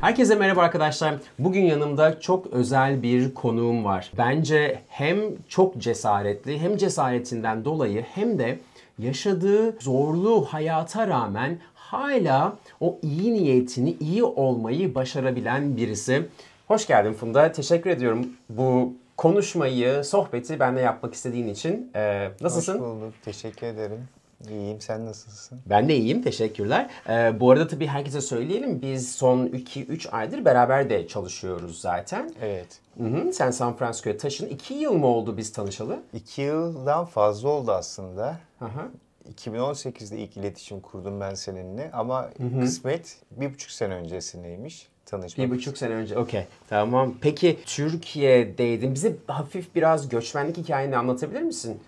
Herkese merhaba arkadaşlar. Bugün yanımda çok özel bir konuğum var. Bence hem çok cesaretli hem cesaretinden dolayı hem de yaşadığı zorlu hayata rağmen hala o iyi niyetini, iyi olmayı başarabilen birisi. Hoş geldin Funda. Teşekkür ediyorum bu konuşmayı, sohbeti bende yapmak istediğin için. Ee, nasılsın? Hoş bulduk. Teşekkür ederim. İyiyim, sen nasılsın? Ben de iyiyim, teşekkürler. Ee, bu arada tabii herkese söyleyelim, biz son 2-3 aydır beraber de çalışıyoruz zaten. Evet. Hı-hı. Sen San Francisco'ya taşın. 2 yıl mı oldu biz tanışalı? 2 yıldan fazla oldu aslında. Hı-hı. 2018'de ilk iletişim kurdum ben seninle ama Hı-hı. kısmet bir buçuk sene öncesindeymiş tanışmak. Bir buçuk sene önce. Okey. Tamam. Peki Türkiye'deydin. Bize hafif biraz göçmenlik hikayeni anlatabilir misin?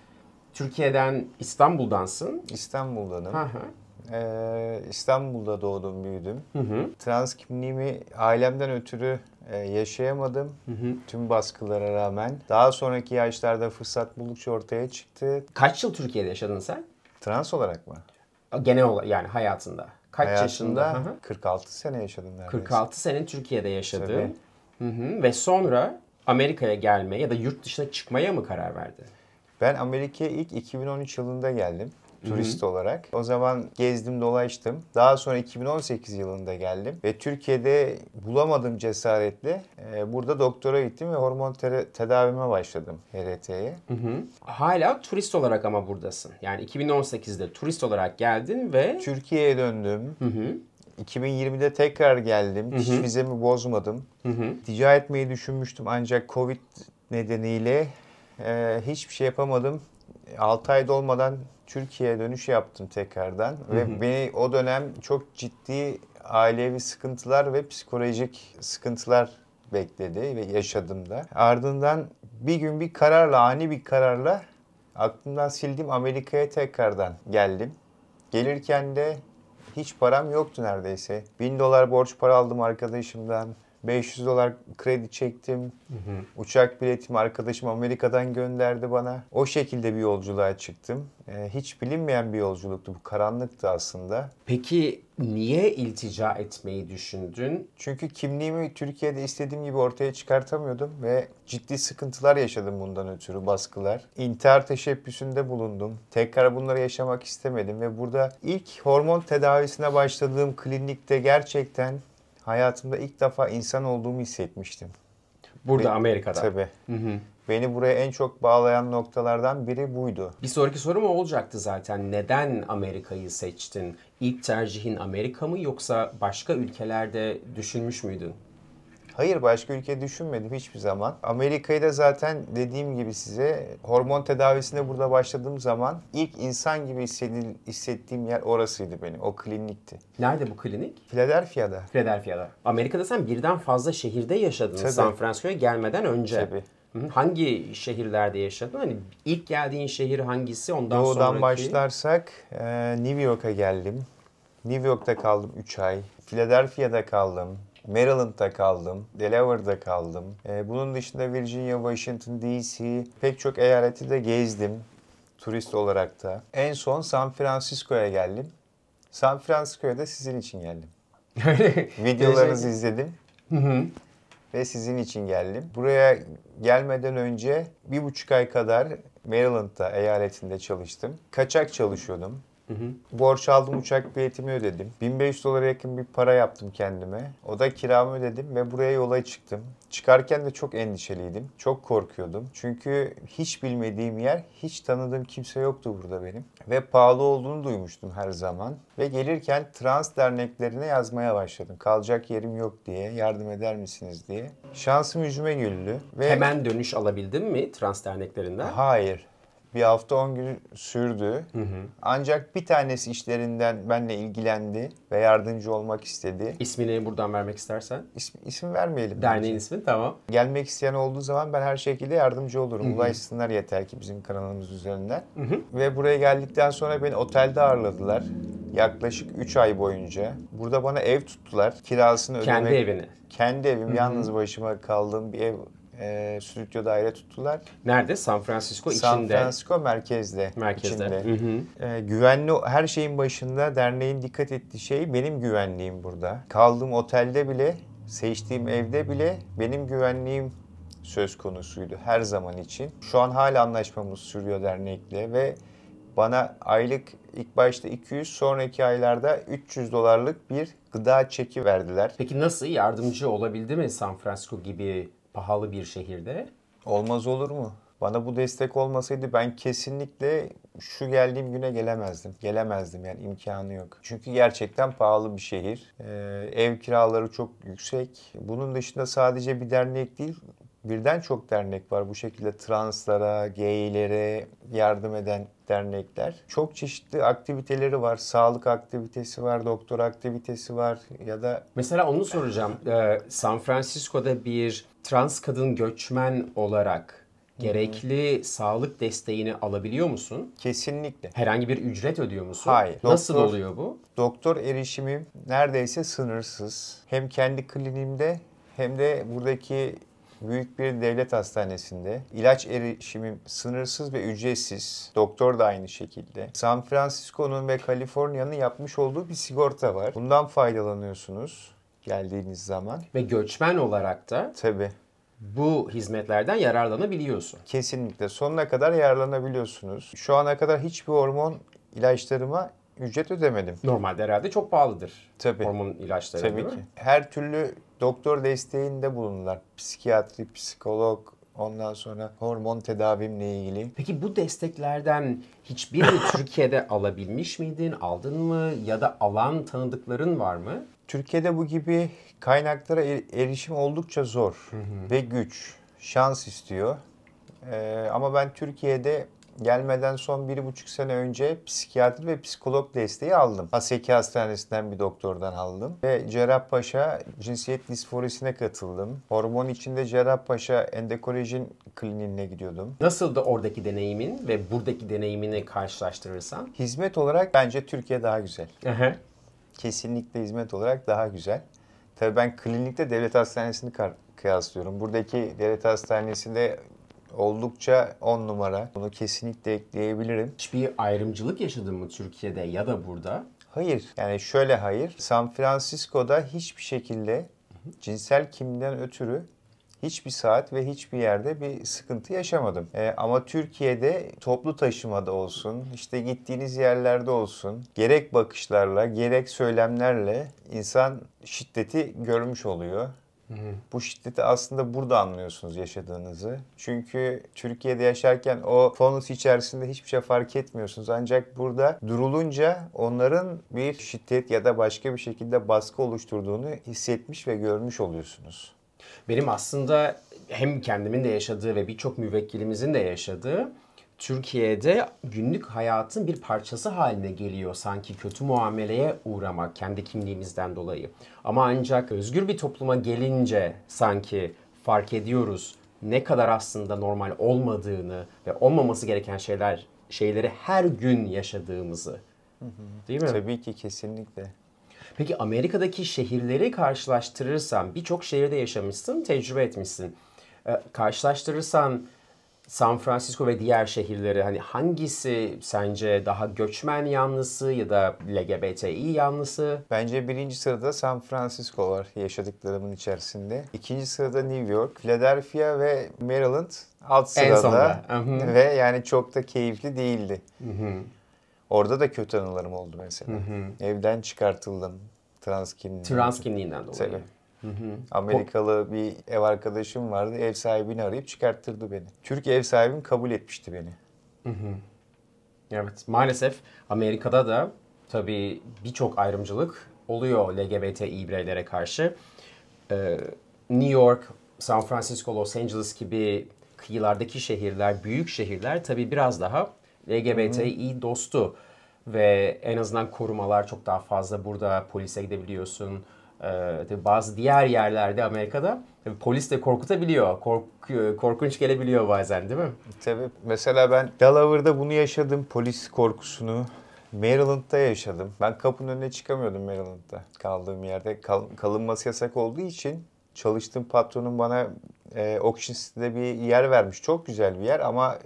Türkiye'den İstanbul'dansın. İstanbul'danım. Hı hı. Ee, İstanbul'da doğdum, büyüdüm. Hı hı. Trans kimliğimi ailemden ötürü e, yaşayamadım. Hı hı. Tüm baskılara rağmen. Daha sonraki yaşlarda fırsat buldukça ortaya çıktı. Kaç yıl Türkiye'de yaşadın sen? Trans olarak mı? Genel olarak yani hayatında. Kaç Hayatımda yaşında? 46 sene yaşadım neredeyse. 46 sene Türkiye'de yaşadın. Hı hı. Ve sonra Amerika'ya gelmeye ya da yurt dışına çıkmaya mı karar verdin? Ben Amerika'ya ilk 2013 yılında geldim turist Hı-hı. olarak. O zaman gezdim dolaştım. Daha sonra 2018 yılında geldim ve Türkiye'de bulamadım cesaretle. Ee, burada doktora gittim ve hormon te- tedavime başladım HRT'ye. Hala turist olarak ama buradasın. Yani 2018'de turist olarak geldin ve... Türkiye'ye döndüm. Hı-hı. 2020'de tekrar geldim. Hı-hı. Hiç vizemi bozmadım. Hı-hı. Ticaret etmeyi düşünmüştüm ancak Covid nedeniyle e, hiçbir şey yapamadım. 6 ay dolmadan Türkiye'ye dönüş yaptım tekrardan hı hı. ve beni o dönem çok ciddi ailevi sıkıntılar ve psikolojik sıkıntılar bekledi ve yaşadım da. Ardından bir gün bir kararla, ani bir kararla aklımdan sildim Amerika'ya tekrardan geldim. Gelirken de hiç param yoktu neredeyse. Bin dolar borç para aldım arkadaşımdan. 500 dolar kredi çektim. Hı hı. Uçak biletimi arkadaşım Amerika'dan gönderdi bana. O şekilde bir yolculuğa çıktım. Ee, hiç bilinmeyen bir yolculuktu. Bu karanlıktı aslında. Peki niye iltica etmeyi düşündün? Çünkü kimliğimi Türkiye'de istediğim gibi ortaya çıkartamıyordum ve ciddi sıkıntılar yaşadım bundan ötürü baskılar. İntihar teşebbüsünde bulundum. Tekrar bunları yaşamak istemedim ve burada ilk hormon tedavisine başladığım klinikte gerçekten hayatımda ilk defa insan olduğumu hissetmiştim. Burada Ve, Amerika'da. Tabii. Hı hı. Beni buraya en çok bağlayan noktalardan biri buydu. Bir sonraki sorum olacaktı zaten. Neden Amerika'yı seçtin? İlk tercihin Amerika mı yoksa başka ülkelerde düşünmüş müydün? Hayır başka ülke düşünmedim hiçbir zaman. Amerika'yı da zaten dediğim gibi size hormon tedavisine burada başladığım zaman ilk insan gibi hissedil, hissettiğim yer orasıydı benim. O klinikti. Nerede bu klinik? Philadelphia'da. Philadelphia'da. Amerika'da sen birden fazla şehirde yaşadın Tabii. San Francisco'ya gelmeden önce. Tabii. Hangi şehirlerde yaşadın? Hani ilk geldiğin şehir hangisi? Ondan Doğudan sonraki... başlarsak e, New York'a geldim. New York'ta kaldım 3 ay. Philadelphia'da kaldım. Maryland'da kaldım, Delaware'da kaldım. E, bunun dışında Virginia, Washington DC, pek çok eyaleti de gezdim turist olarak da. En son San Francisco'ya geldim. San Francisco'ya da sizin için geldim. Videolarınızı izledim. Ve sizin için geldim. Buraya gelmeden önce bir buçuk ay kadar Maryland'da eyaletinde çalıştım. Kaçak çalışıyordum. Hı hı. Borç aldım uçak biletimi ödedim. 1500 dolara yakın bir para yaptım kendime. O da kiramı ödedim ve buraya yola çıktım. Çıkarken de çok endişeliydim. Çok korkuyordum. Çünkü hiç bilmediğim yer, hiç tanıdığım kimse yoktu burada benim. Ve pahalı olduğunu duymuştum her zaman. Ve gelirken trans derneklerine yazmaya başladım. Kalacak yerim yok diye, yardım eder misiniz diye. Şansım yüzüme güldü. Ve... Hemen dönüş alabildin mi trans derneklerinden? Hayır bir hafta 10 gün sürdü. Hı hı. Ancak bir tanesi işlerinden benle ilgilendi ve yardımcı olmak istedi. İsmini buradan vermek istersen. İsm, isim vermeyelim. Derneğin ismi tamam. Gelmek isteyen olduğu zaman ben her şekilde yardımcı olurum. Hı hı. Ulaşsınlar yeter ki bizim kanalımız üzerinden. Hı hı. Ve buraya geldikten sonra beni otelde ağırladılar. Yaklaşık 3 ay boyunca. Burada bana ev tuttular. Kirasını ödemek. Kendi ödeme, evini. Kendi evim. Hı hı. Yalnız başıma kaldığım bir ev e, stüdyo daire tuttular. Nerede? San Francisco San içinde. San Francisco merkezde. Merkezde. İçinde. Hı hı. E, güvenli her şeyin başında derneğin dikkat ettiği şey benim güvenliğim burada. Kaldığım otelde bile, seçtiğim evde bile benim güvenliğim söz konusuydu her zaman için. Şu an hala anlaşmamız sürüyor dernekle ve bana aylık ilk başta 200 sonraki aylarda 300 dolarlık bir gıda çeki verdiler. Peki nasıl yardımcı olabildi mi San Francisco gibi pahalı bir şehirde. Olmaz olur mu? Bana bu destek olmasaydı ben kesinlikle şu geldiğim güne gelemezdim. Gelemezdim yani imkanı yok. Çünkü gerçekten pahalı bir şehir. Ee, ev kiraları çok yüksek. Bunun dışında sadece bir dernek değil birden çok dernek var bu şekilde translara, gaylere yardım eden dernekler. Çok çeşitli aktiviteleri var. Sağlık aktivitesi var, doktor aktivitesi var ya da... Mesela onu soracağım. Ee, San Francisco'da bir trans kadın göçmen olarak gerekli hmm. sağlık desteğini alabiliyor musun? Kesinlikle. Herhangi bir ücret ödüyor musun? Hayır. Nasıl doktor, oluyor bu? Doktor erişimi neredeyse sınırsız. Hem kendi klinimde hem de buradaki büyük bir devlet hastanesinde ilaç erişimi sınırsız ve ücretsiz. Doktor da aynı şekilde. San Francisco'nun ve Kaliforniya'nın yapmış olduğu bir sigorta var. Bundan faydalanıyorsunuz geldiğiniz zaman. Ve göçmen olarak da Tabii bu hizmetlerden yararlanabiliyorsun. Kesinlikle sonuna kadar yararlanabiliyorsunuz. Şu ana kadar hiçbir hormon ilaçlarıma ücret ödemedim. Normalde herhalde çok pahalıdır. Tabii. Hormon ilaçları Tabii ki. Her türlü doktor desteğinde bulunurlar. Psikiyatri, psikolog, Ondan sonra hormon tedavimle ilgili. Peki bu desteklerden hiçbirini Türkiye'de alabilmiş miydin, aldın mı ya da alan tanıdıkların var mı? Türkiye'de bu gibi kaynaklara er, erişim oldukça zor ve güç, şans istiyor. Ee, ama ben Türkiye'de gelmeden son bir buçuk sene önce psikiyatri ve psikolog desteği aldım. Haseki Hastanesi'nden bir doktordan aldım ve Cerrahpaşa cinsiyet disforisine katıldım. Hormon içinde Cerrahpaşa endokolojin kliniğine gidiyordum. Nasıl da oradaki deneyimin ve buradaki deneyimini karşılaştırırsan? Hizmet olarak bence Türkiye daha güzel. Aha. Kesinlikle hizmet olarak daha güzel. Tabii ben klinikte devlet hastanesini kıyaslıyorum. Buradaki devlet hastanesinde oldukça on numara. Bunu kesinlikle ekleyebilirim. Hiçbir ayrımcılık yaşadın mı Türkiye'de ya da burada? Hayır. Yani şöyle hayır. San Francisco'da hiçbir şekilde cinsel kimden ötürü hiçbir saat ve hiçbir yerde bir sıkıntı yaşamadım. E, ama Türkiye'de toplu taşımada olsun, işte gittiğiniz yerlerde olsun, gerek bakışlarla, gerek söylemlerle insan şiddeti görmüş oluyor. Bu şiddeti aslında burada anlıyorsunuz yaşadığınızı. Çünkü Türkiye'de yaşarken o fonus içerisinde hiçbir şey fark etmiyorsunuz. Ancak burada durulunca onların bir şiddet ya da başka bir şekilde baskı oluşturduğunu hissetmiş ve görmüş oluyorsunuz. Benim aslında hem kendimin de yaşadığı ve birçok müvekkilimizin de yaşadığı Türkiye'de günlük hayatın bir parçası haline geliyor sanki kötü muameleye uğramak kendi kimliğimizden dolayı. Ama ancak özgür bir topluma gelince sanki fark ediyoruz ne kadar aslında normal olmadığını ve olmaması gereken şeyler şeyleri her gün yaşadığımızı. Değil mi? Tabii ki kesinlikle. Peki Amerika'daki şehirleri karşılaştırırsan birçok şehirde yaşamışsın, tecrübe etmişsin. Ee, karşılaştırırsan San Francisco ve diğer şehirleri hani hangisi sence daha göçmen yanlısı ya da LGBTİ yanlısı? Bence birinci sırada San Francisco var yaşadıklarımın içerisinde. İkinci sırada New York, Philadelphia ve Maryland alt sırada. En ve yani çok da keyifli değildi. Orada da kötü anılarım oldu mesela. Evden çıkartıldım. Trans kimliğinden. Trans kimliğinden dolayı. Tabii. Amerikalı bir ev arkadaşım vardı. Ev sahibini arayıp çıkarttırdı beni. Türk ev sahibim kabul etmişti beni. Evet maalesef Amerika'da da tabii birçok ayrımcılık oluyor LGBTİ bireylere karşı. Ee, New York, San Francisco, Los Angeles gibi kıyılardaki şehirler, büyük şehirler tabii biraz daha LGBTİ dostu ve en azından korumalar çok daha fazla. Burada polise gidebiliyorsun ee, tabii bazı diğer yerlerde Amerika'da tabii polis de korkutabiliyor. Kork, korkunç gelebiliyor bazen değil mi? Tabii mesela ben Delaware'da bunu yaşadım polis korkusunu. Maryland'da yaşadım. Ben kapının önüne çıkamıyordum Maryland'da kaldığım yerde. Kal, kalınması yasak olduğu için çalıştığım patronum bana e, Auction City'de bir yer vermiş. Çok güzel bir yer ama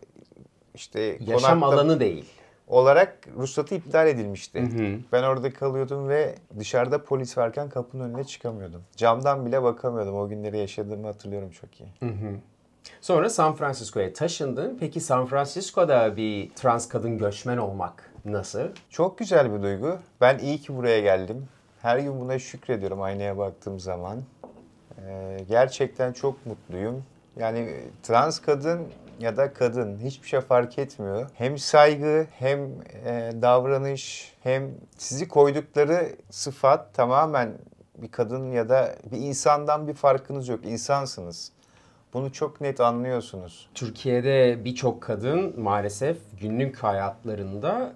işte Yaşam konakta, alanı değil olarak ruhsatı iptal edilmişti. Hı hı. Ben orada kalıyordum ve dışarıda polis varken kapının önüne çıkamıyordum. Camdan bile bakamıyordum. O günleri yaşadığımı hatırlıyorum çok iyi. Hı hı. Sonra San Francisco'ya taşındın. Peki San Francisco'da bir trans kadın göçmen olmak nasıl? Çok güzel bir duygu. Ben iyi ki buraya geldim. Her gün buna şükrediyorum aynaya baktığım zaman. Ee, gerçekten çok mutluyum. Yani trans kadın ya da kadın hiçbir şey fark etmiyor. Hem saygı hem e, davranış hem sizi koydukları sıfat tamamen bir kadın ya da bir insandan bir farkınız yok. İnsansınız. Bunu çok net anlıyorsunuz. Türkiye'de birçok kadın maalesef günlük hayatlarında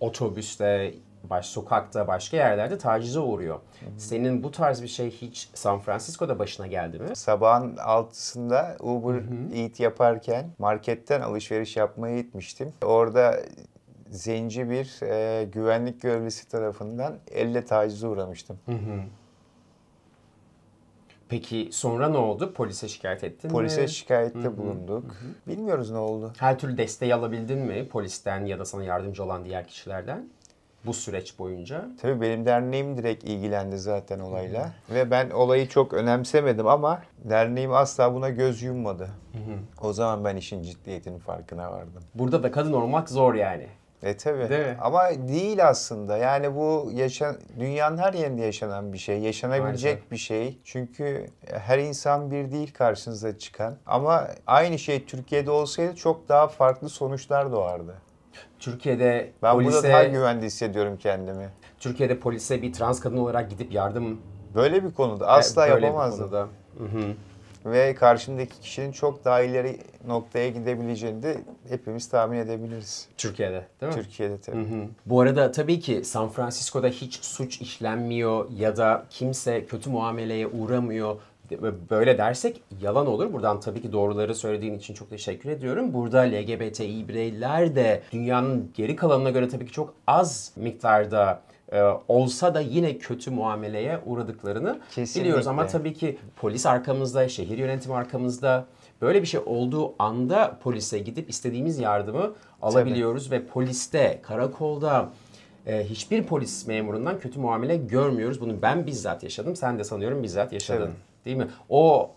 otobüste, baş sokakta, başka yerlerde tacize uğruyor. Hı hı. Senin bu tarz bir şey hiç San Francisco'da başına geldi mi? Sabahın altısında Uber hı Eat yaparken marketten alışveriş yapmaya gitmiştim. Orada zenci bir e, güvenlik görevlisi tarafından elle tacize uğramıştım. Hı hı. Peki sonra ne oldu? Polise şikayet ettin Polise mi? Polise şikayette Hı-hı. bulunduk. Hı-hı. Bilmiyoruz ne oldu. Her türlü desteği alabildin mi polisten ya da sana yardımcı olan diğer kişilerden? bu süreç boyunca. Tabii benim derneğim direkt ilgilendi zaten olayla. Hı-hı. Ve ben olayı çok önemsemedim ama derneğim asla buna göz yummadı. Hı-hı. O zaman ben işin ciddiyetinin farkına vardım. Burada da kadın olmak zor yani. E tabii. Değil mi? Ama değil aslında. Yani bu yaşan dünyanın her yerinde yaşanan bir şey, yaşanabilecek Maalesef. bir şey. Çünkü her insan bir değil karşınıza çıkan. Ama aynı şey Türkiye'de olsaydı çok daha farklı sonuçlar doğardı. Türkiye'de ben polise... burada daha güvende hissediyorum kendimi. Türkiye'de polise bir trans kadın olarak gidip yardım... Böyle bir konuda asla böyle yapamazdım. Konuda. Ve karşımdaki kişinin çok daha ileri noktaya gidebileceğini de hepimiz tahmin edebiliriz. Türkiye'de değil mi? Türkiye'de tabii. Hı hı. Bu arada tabii ki San Francisco'da hiç suç işlenmiyor ya da kimse kötü muameleye uğramıyor böyle dersek yalan olur. Buradan tabii ki doğruları söylediğin için çok teşekkür ediyorum. Burada LGBTİ bireyler de dünyanın geri kalanına göre tabii ki çok az miktarda e, olsa da yine kötü muameleye uğradıklarını Kesinlikle. biliyoruz. Ama tabii ki polis arkamızda, şehir yönetimi arkamızda. Böyle bir şey olduğu anda polise gidip istediğimiz yardımı alabiliyoruz tabii. ve poliste, karakolda e, hiçbir polis memurundan kötü muamele görmüyoruz. Bunu ben bizzat yaşadım. Sen de sanıyorum bizzat yaşadın. Tabii. Değil mi? O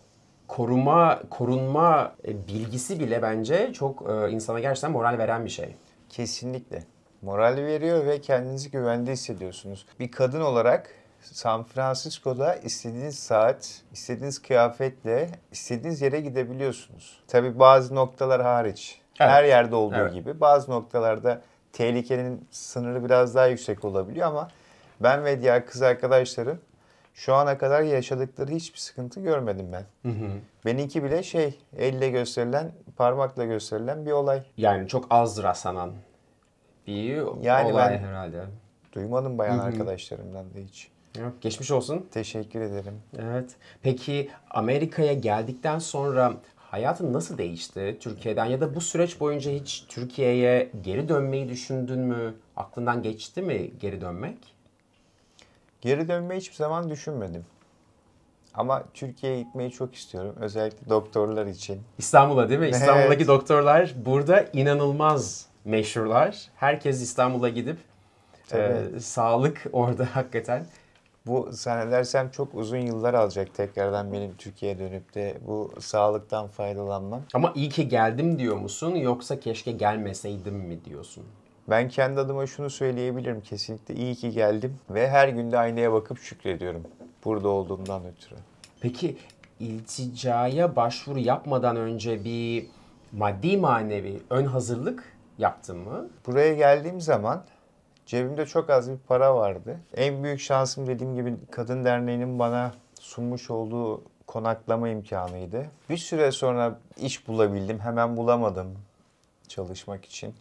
koruma, korunma e, bilgisi bile bence çok e, insana gerçekten moral veren bir şey. Kesinlikle. Moral veriyor ve kendinizi güvende hissediyorsunuz. Bir kadın olarak San Francisco'da istediğiniz saat, istediğiniz kıyafetle istediğiniz yere gidebiliyorsunuz. Tabi bazı noktalar hariç. Evet. Her yerde olduğu evet. gibi bazı noktalarda tehlikenin sınırı biraz daha yüksek olabiliyor ama ben ve diğer kız arkadaşlarım şu ana kadar yaşadıkları hiçbir sıkıntı görmedim ben. Hı hı. Benimki bile şey elle gösterilen, parmakla gösterilen bir olay. Yani çok az rastlanan bir yani olay ben herhalde. Duymadım bayan hı hı. arkadaşlarımdan da hiç. Yok, geçmiş olsun. Teşekkür ederim. Evet. Peki Amerika'ya geldikten sonra hayatın nasıl değişti Türkiye'den ya da bu süreç boyunca hiç Türkiye'ye geri dönmeyi düşündün mü? Aklından geçti mi geri dönmek? Geri dönmeyi hiçbir zaman düşünmedim. Ama Türkiye'ye gitmeyi çok istiyorum. Özellikle doktorlar için. İstanbul'a değil mi? Evet. İstanbul'daki doktorlar burada inanılmaz meşhurlar. Herkes İstanbul'a gidip e, sağlık orada hakikaten. Bu zannedersem çok uzun yıllar alacak tekrardan benim Türkiye'ye dönüp de bu sağlıktan faydalanmam. Ama iyi ki geldim diyor musun yoksa keşke gelmeseydim mi diyorsun? Ben kendi adıma şunu söyleyebilirim. Kesinlikle iyi ki geldim ve her günde aynaya bakıp şükrediyorum. Burada olduğumdan ötürü. Peki ilticaya başvuru yapmadan önce bir maddi manevi ön hazırlık yaptın mı? Buraya geldiğim zaman cebimde çok az bir para vardı. En büyük şansım dediğim gibi Kadın Derneği'nin bana sunmuş olduğu konaklama imkanıydı. Bir süre sonra iş bulabildim. Hemen bulamadım çalışmak için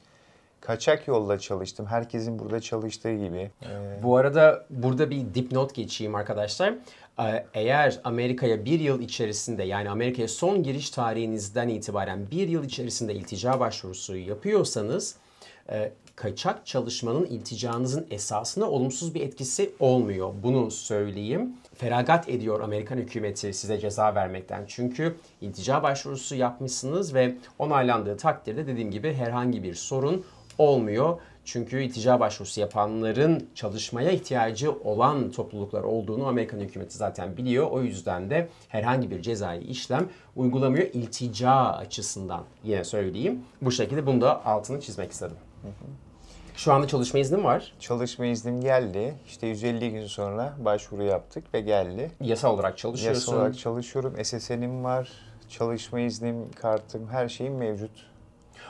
kaçak yolla çalıştım. Herkesin burada çalıştığı gibi. Ee... Bu arada burada bir dipnot geçeyim arkadaşlar. Ee, eğer Amerika'ya bir yıl içerisinde yani Amerika'ya son giriş tarihinizden itibaren bir yıl içerisinde iltica başvurusu yapıyorsanız e, kaçak çalışmanın ilticanızın esasına olumsuz bir etkisi olmuyor. Bunu söyleyeyim. Feragat ediyor Amerikan hükümeti size ceza vermekten. Çünkü iltica başvurusu yapmışsınız ve onaylandığı takdirde dediğim gibi herhangi bir sorun olmuyor. Çünkü itica başvurusu yapanların çalışmaya ihtiyacı olan topluluklar olduğunu Amerikan hükümeti zaten biliyor. O yüzden de herhangi bir cezai işlem uygulamıyor iltica açısından yine söyleyeyim. Bu şekilde bunu da altını çizmek istedim. Şu anda çalışma iznim var. Çalışma iznim geldi. İşte 150 gün sonra başvuru yaptık ve geldi. Yasal olarak çalışıyorsun. Yasal olarak çalışıyorum. SSN'im var. Çalışma iznim, kartım, her şeyim mevcut.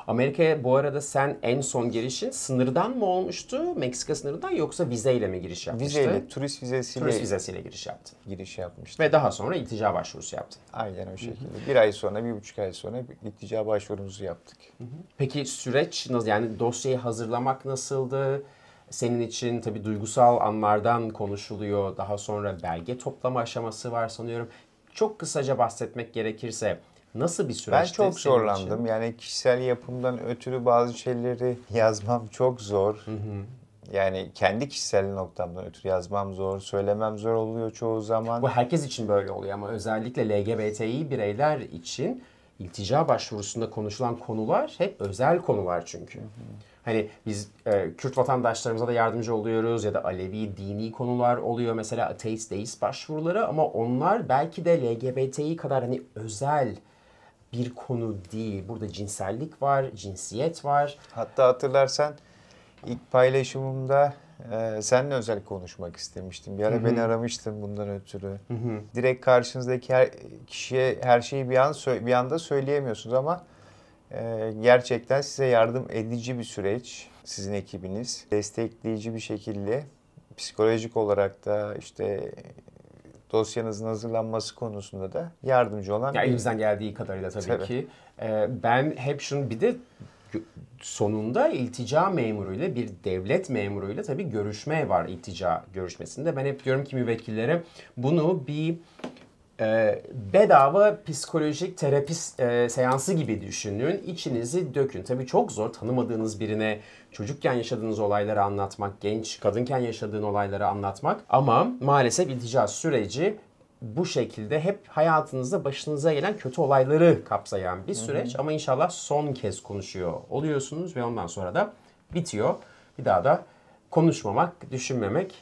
Amerika'ya bu arada sen en son girişin sınırdan mı olmuştu? Meksika sınırından yoksa vizeyle mi giriş yapmıştın? Vizeyle, turist vizesiyle. Turist vizesiyle giriş yaptın. Giriş yapmıştım. Ve daha sonra iltica başvurusu yaptın. Aynen o şekilde. Bir ay sonra, bir buçuk ay sonra iltica başvurumuzu yaptık. Peki süreç nasıl? Yani dosyayı hazırlamak nasıldı? senin için tabi duygusal anlardan konuşuluyor. Daha sonra belge toplama aşaması var sanıyorum. Çok kısaca bahsetmek gerekirse Nasıl bir süreç? Ben çok zorlandım. Için? Yani kişisel yapımdan ötürü bazı şeyleri yazmam çok zor. Hı hı. Yani kendi kişisel noktamdan ötürü yazmam zor, söylemem zor oluyor çoğu zaman. Bu herkes için böyle oluyor ama özellikle LGBTİ bireyler için iltica başvurusunda konuşulan konular hep özel konular çünkü. Hı hı. Hani biz e, Kürt vatandaşlarımıza da yardımcı oluyoruz ya da Alevi dini konular oluyor mesela ateist deist başvuruları ama onlar belki de LGBTİ kadar hani özel bir konu değil. Burada cinsellik var, cinsiyet var. Hatta hatırlarsan ilk paylaşımımda ee, seninle özel konuşmak istemiştim. Bir ara beni aramıştın bundan ötürü. Hı-hı. Direkt karşınızdaki her kişiye her şeyi bir an bir anda söyleyemiyorsunuz ama e, gerçekten size yardım edici bir süreç sizin ekibiniz. Destekleyici bir şekilde psikolojik olarak da işte dosyanızın hazırlanması konusunda da yardımcı olan... Yani elimizden geldiği kadarıyla tabii, tabii. ki. Ee, ben hep şunu bir de sonunda iltica memuruyla bir devlet memuruyla tabii görüşme var iltica görüşmesinde. Ben hep diyorum ki müvekkillere bunu bir e, bedava psikolojik terapi e, seansı gibi düşünün. İçinizi dökün. Tabii çok zor tanımadığınız birine çocukken yaşadığınız olayları anlatmak, genç kadınken yaşadığın olayları anlatmak. Ama maalesef iltica süreci bu şekilde hep hayatınızda başınıza gelen kötü olayları kapsayan bir süreç. Hı hı. Ama inşallah son kez konuşuyor oluyorsunuz ve ondan sonra da bitiyor. Bir daha da konuşmamak, düşünmemek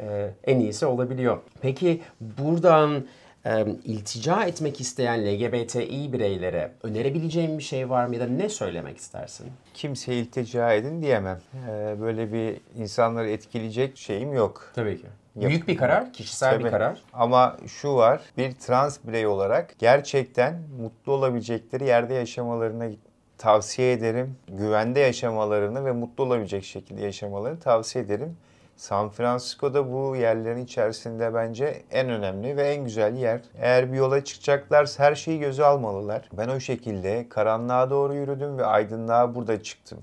e, en iyisi olabiliyor. Peki buradan e, iltica etmek isteyen LGBTİ bireylere önerebileceğim bir şey var mı ya da ne söylemek istersin? Kimseye iltica edin diyemem. Ee, böyle bir insanları etkileyecek şeyim yok. Tabii ki. Yap- Büyük bir karar, kişisel Tabii. bir karar. Ama şu var, bir trans birey olarak gerçekten mutlu olabilecekleri yerde yaşamalarına tavsiye ederim. Güvende yaşamalarını ve mutlu olabilecek şekilde yaşamalarını tavsiye ederim. San Francisco'da bu yerlerin içerisinde bence en önemli ve en güzel yer. Eğer bir yola çıkacaklarsa her şeyi göze almalılar. Ben o şekilde karanlığa doğru yürüdüm ve aydınlığa burada çıktım.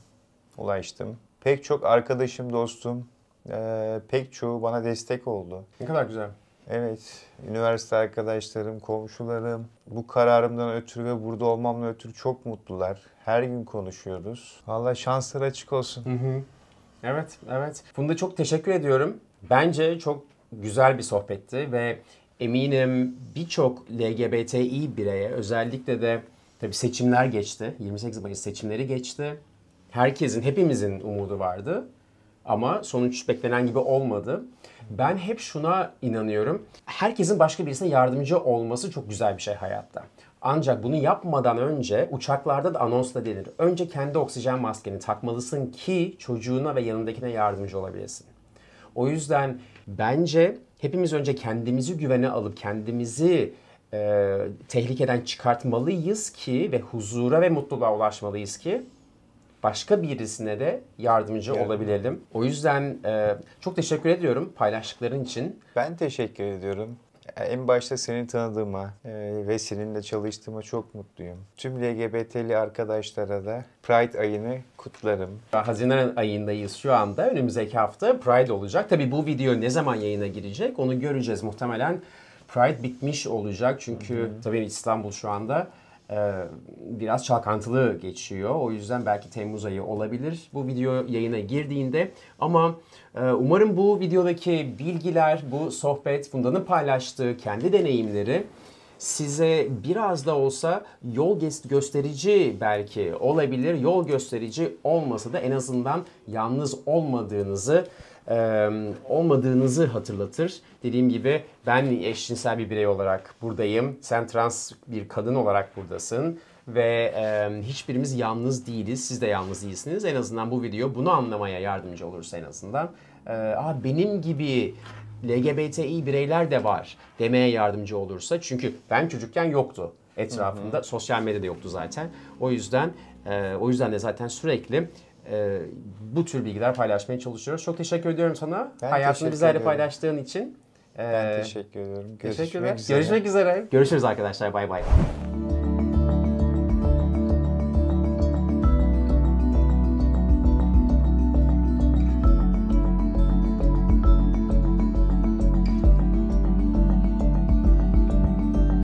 Ulaştım. Pek çok arkadaşım, dostum, ee, pek çoğu bana destek oldu. Ne kadar güzel. Evet, üniversite arkadaşlarım, komşularım bu kararımdan ötürü ve burada olmamdan ötürü çok mutlular. Her gün konuşuyoruz. Valla şanslar açık olsun. Hı hı. Evet, evet. Funda çok teşekkür ediyorum. Bence çok güzel bir sohbetti ve eminim birçok LGBTİ bireye özellikle de tabi seçimler geçti. 28 Mayıs seçimleri geçti. Herkesin, hepimizin umudu vardı. Ama sonuç beklenen gibi olmadı. Ben hep şuna inanıyorum. Herkesin başka birisine yardımcı olması çok güzel bir şey hayatta. Ancak bunu yapmadan önce uçaklarda da anonsla denir. Önce kendi oksijen maskeni takmalısın ki çocuğuna ve yanındakine yardımcı olabilirsin. O yüzden bence hepimiz önce kendimizi güvene alıp kendimizi e, tehlikeden çıkartmalıyız ki ve huzura ve mutluluğa ulaşmalıyız ki başka birisine de yardımcı evet. olabilelim. O yüzden e, çok teşekkür ediyorum paylaştıkların için. Ben teşekkür ediyorum en başta seni tanıdığıma e, ve seninle çalıştığıma çok mutluyum. Tüm LGBT'li arkadaşlara da Pride ayını kutlarım. Haziran ayındayız şu anda. Önümüzdeki hafta Pride olacak. Tabii bu video ne zaman yayına girecek onu göreceğiz. Muhtemelen Pride bitmiş olacak çünkü hı tabii İstanbul şu anda ee, biraz çalkantılı geçiyor. O yüzden belki Temmuz ayı olabilir bu video yayına girdiğinde. Ama e, umarım bu videodaki bilgiler, bu sohbet, Funda'nın paylaştığı kendi deneyimleri size biraz da olsa yol gösterici belki olabilir. Yol gösterici olmasa da en azından yalnız olmadığınızı olmadığınızı hatırlatır. Dediğim gibi ben eşcinsel bir birey olarak buradayım. Sen trans bir kadın olarak buradasın ve e, hiçbirimiz yalnız değiliz. Siz de yalnız değilsiniz. En azından bu video bunu anlamaya yardımcı olursa en azından. E, Aa, benim gibi LGBTİ bireyler de var demeye yardımcı olursa. Çünkü ben çocukken yoktu etrafımda. Hı hı. Sosyal medyada yoktu zaten. O yüzden e, o yüzden de zaten sürekli e, bu tür bilgiler paylaşmaya çalışıyoruz. Çok teşekkür ediyorum sana. Ben Hayatını bizlerle paylaştığın için. Ee, ben e, teşekkür ediyorum. Görüşmek teşekkürler. üzere. Görüşmek üzere. Görüşürüz arkadaşlar. Bay bay.